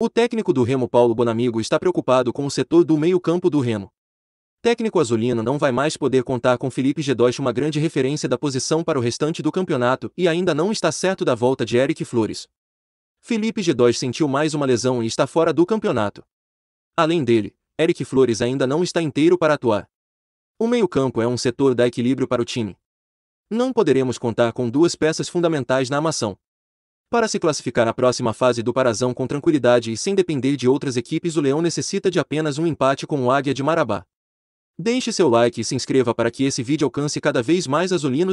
O técnico do Remo Paulo Bonamigo está preocupado com o setor do meio-campo do Remo. Técnico azulino não vai mais poder contar com Felipe Gedóis, uma grande referência da posição para o restante do campeonato, e ainda não está certo da volta de Eric Flores. Felipe Gedóis sentiu mais uma lesão e está fora do campeonato. Além dele, Eric Flores ainda não está inteiro para atuar. O meio-campo é um setor da equilíbrio para o time. Não poderemos contar com duas peças fundamentais na armação. Para se classificar à próxima fase do Parazão com tranquilidade e sem depender de outras equipes, o Leão necessita de apenas um empate com o Águia de Marabá. Deixe seu like e se inscreva para que esse vídeo alcance cada vez mais azulinos.